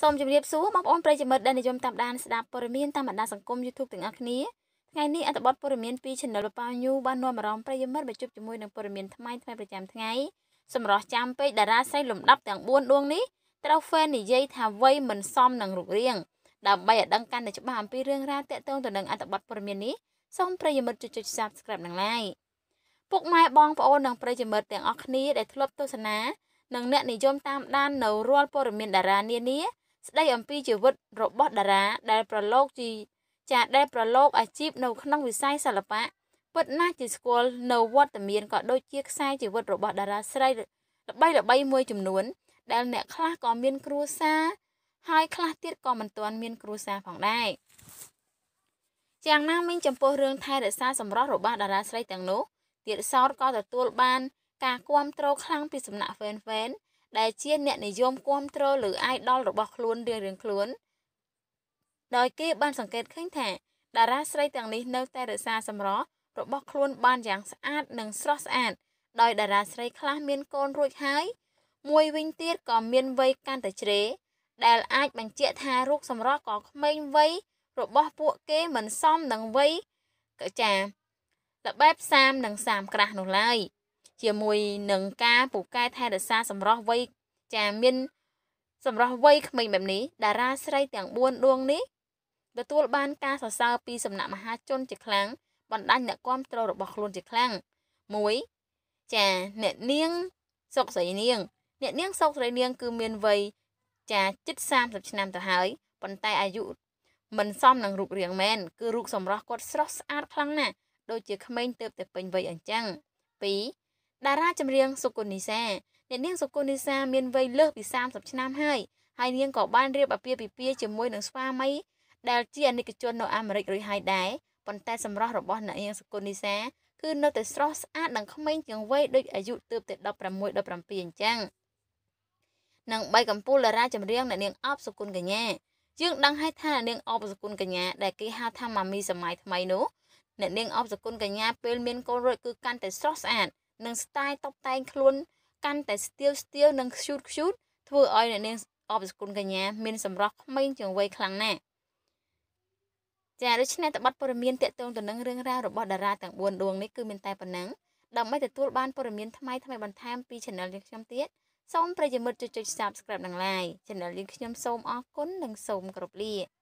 សូមជម្រាបសួរបងប្អូនប្រិយមិត្តដែលនិយមតាមដានស្ដាប់ព័ត៌មានតាមបណ្ដាសង្គម YouTube ទាំងអស់គ្នាថ្ងៃនេះអត្ថបទព័ត៌មានពី Channel ប៉ាញូបាននាំអារម្មណ៍ប្រិយមិត្តមកជួបជាមួយនឹងព័ត៌មានថ្មីថ្មីប្រចាំថ្ងៃសម្រាប់ចាំពេកតារាស្រីលំដាប់ទាំង4ដួងនេះត្រូវ fan និយាយថាវ័យមិន សមនឹងរូបរាង ដើម្បីឲ្យដឹងកាន់តែច្បាស់អំពីរឿងរ៉ាវទាក់ទងទៅនឹង អត្ថបទព័ត៌មាននេះសូមប្រិយមិត្តជួយចុច Subscribe និង Like ពុកម៉ែបងប្អូននិងប្រិយមិត្តទាំងអស់គ្នាដែលធ្លាប់ទស្សនានិងអ្នកនិយមតាមដាន នៅរាល់ព័ត៌មានតារានានាស្ដីអំពីជីវិតរបស់តារា ដែលប្រឡូកជាចាដែលប្រឡូក អាជីពនៅក្នុងវិស័យសិល្បៈពិតណាស់ជាស្គាល់នៅវត្តមានក៏ដូចជាខ្សែជីវិតរបស់តារាស្រីល្បីល្បីមួយចំនួន ដែល អ្នកខ្លះក៏មានគ្រួសារហើយខ្លះទៀតក៏មិនទាន់មាន គ្រួសារផងដែរយ៉ាងណាមិញចំពោះរឿងថែរក្សាសម្រស់របស់តារាស្រីទាំងនោះទៀតសោតក៏ទទួលបានការគាំទ្រខ្លាំងពីសំណាក់ fan fan ដែលជាអ្នកនិយមគាំទ្រលើអាយដលរបស់ខ្លួនរៀងៗខ្លួនដោយគេបានសង្កេតឃើញថាតារាស្រីទាំងនេះនៅតែរក្សាសម្រស់របស់ខ្លួនបានយ៉ាងស្អាតនិងស្រស់ស្អាតដោយតារាស្រីខ្លះមានកូនរួចហើយ មួយវិញទៀតក៏មានវ័យកាន់តែជ្រេដែលអាចបញ្ជាក់ថារូបសម្រស់ក៏ក្មេងវ័យរបស់ពួកគេមិនសមនឹងវ័យកចាល្បែប30និង30ក្រាស់នោះឡើយ។ជាមួយនឹងការពូកែថែរក្សាសម្រស់វ័យចាមានសម្រស់វ័យក្មេងបែបនេះតារាស្រីទាំង4ដួងនេះទទួលបានការសរសើរពីសំណាក់មហាជនជាខ្លាំងបណ្ដាញអ្នកគាំទ្ររបស់ខ្លួនជាខ្លាំង1ចាអ្នកនាងសុកស្រីនាង អ្នកនាង សុកស្រីនាង គឺមានវ័យចាជិត30ឆ្នាំទៅហើយប៉ុន្តែអាយុមិនសមនឹងរូបរាងមែន គឺរូបសម្រស់គាត់ស្រស់ស្អាតខ្លាំងណាស់ដូចជាក្មេងទើបតែពេញវ័យអញ្ចឹង2តារាចម្រៀងសុគន្ធនិសាអ្នកនាងសុគន្ធនិសាមានវ័យលើសពី30ឆ្នាំហើយហើយនាងក៏បានរៀបអាពាហ៍ពិពាហ៍ជាមួយនឹងស្វាមី ដែលជាអាណិកជននៅអាមេរិករួចហើយដែរប៉ុន្តែសម្រស់របស់អ្នកនាងសុគន្ធនិសាគឺនៅតែស្រស់ស្អាតនិងក្មេងជាងវ័យដូចអាយុទើបតែ16 17អញ្ចឹងនិងបីកំពូលតារាចម្រៀងអ្នកនាងអបសុគន្ធកញ្ញាយើងដឹងហើយថាអ្នកនាងអបសុគន្ធកញ្ញាដែលគេហៅថាម៉ាមីសម័យថ្មីនោះអ្នកនាងអបសុគន្ធកញ្ញាពេលមានកូនរួចគឺកាន់តែស្រស់ស្អាតនិងស្ទាយតុបតែងខ្លួនកាន់តែស្ទាវស្ទាវនិងខ្ជូតខ្ជូតធ្វើឲ្យអ្នកនាងអបសគុណកញ្ញាមានសម្រស់ក្មេងជាងវ័យខ្លាំងណាស់ចាដូច្នេះតបព័ត៌មានតកតងទៅនឹងរឿងរ៉ាវរបស់តារាទាំង4ដួងនេះគឺមានតែប៉ុណ្ណឹងដើម្បីទទួលបានព័ត៌មានថ្មីថ្មីបន្ថែមពី Channel យើងខ្ញុំទៀតសូមប្រិយមិត្តចុចចុច Subscribe និង Like Channel យើងខ្ញុំសូមអរគុណនិងសូមគោរពលា